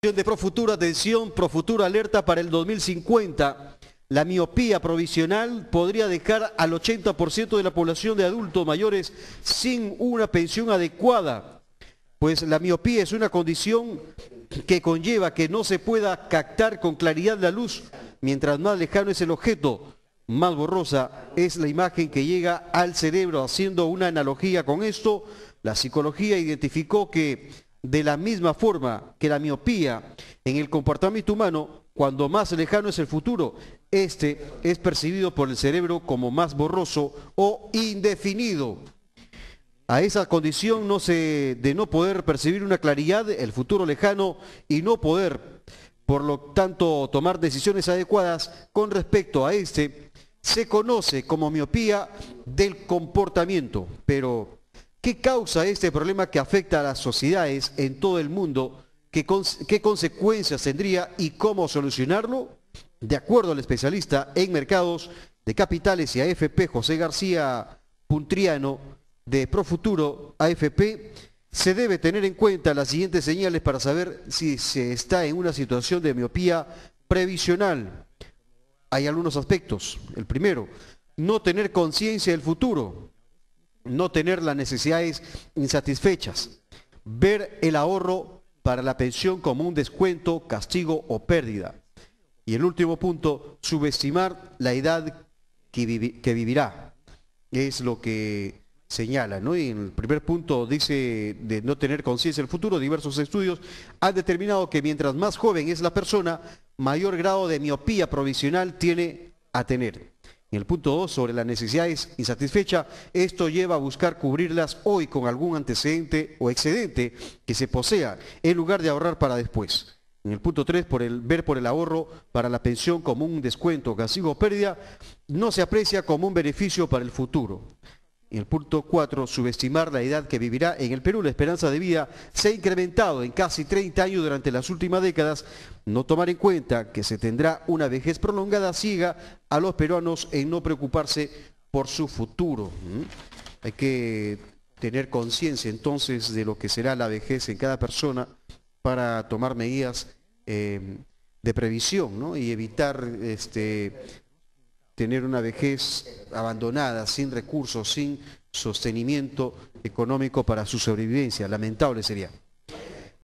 de Profutura, atención, Profutura alerta para el 2050. La miopía provisional podría dejar al 80% de la población de adultos mayores sin una pensión adecuada, pues la miopía es una condición que conlleva que no se pueda captar con claridad la luz. Mientras más lejano es el objeto, más borrosa es la imagen que llega al cerebro. Haciendo una analogía con esto, la psicología identificó que de la misma forma que la miopía en el comportamiento humano, cuando más lejano es el futuro, este es percibido por el cerebro como más borroso o indefinido. A esa condición no de no poder percibir una claridad, el futuro lejano y no poder, por lo tanto, tomar decisiones adecuadas con respecto a este, se conoce como miopía del comportamiento, pero ¿Qué causa este problema que afecta a las sociedades en todo el mundo? ¿Qué, consecuencias tendría y cómo solucionarlo? De acuerdo al especialista en mercados de capitales y AFP, José García Puntriano, de Profuturo AFP, se debe tener en cuenta las siguientes señales para saber si se está en una situación de miopía previsional. Hay algunos aspectos. El primero, no tener conciencia del futuro no tener las necesidades insatisfechas, ver el ahorro para la pensión como un descuento, castigo o pérdida. Y el último punto, subestimar la edad que, vivirá. Es lo que señala, ¿no? Y en el primer punto dice de no tener conciencia del futuro, diversos estudios han determinado que mientras más joven es la persona, mayor grado de miopía provisional tiene a tener. En el punto 2, sobre las necesidades insatisfechas, esto lleva a buscar cubrirlas hoy con algún antecedente o excedente que se posea, en lugar de ahorrar para después. En el punto 3, por el, ver por el ahorro para la pensión como un descuento, castigo o pérdida, no se aprecia como un beneficio para el futuro. En el punto 4, subestimar la edad que vivirá en el Perú. La esperanza de vida se ha incrementado en casi 30 años durante las últimas décadas. No tomar en cuenta que se tendrá una vejez prolongada siga a los peruanos en no preocuparse por su futuro. Hay que tener conciencia entonces de lo que será la vejez en cada persona para tomar medidas eh, de previsión ¿no? y evitar este, tener una vejez abandonada, sin recursos, sin sostenimiento económico para su sobrevivencia. Lamentable sería.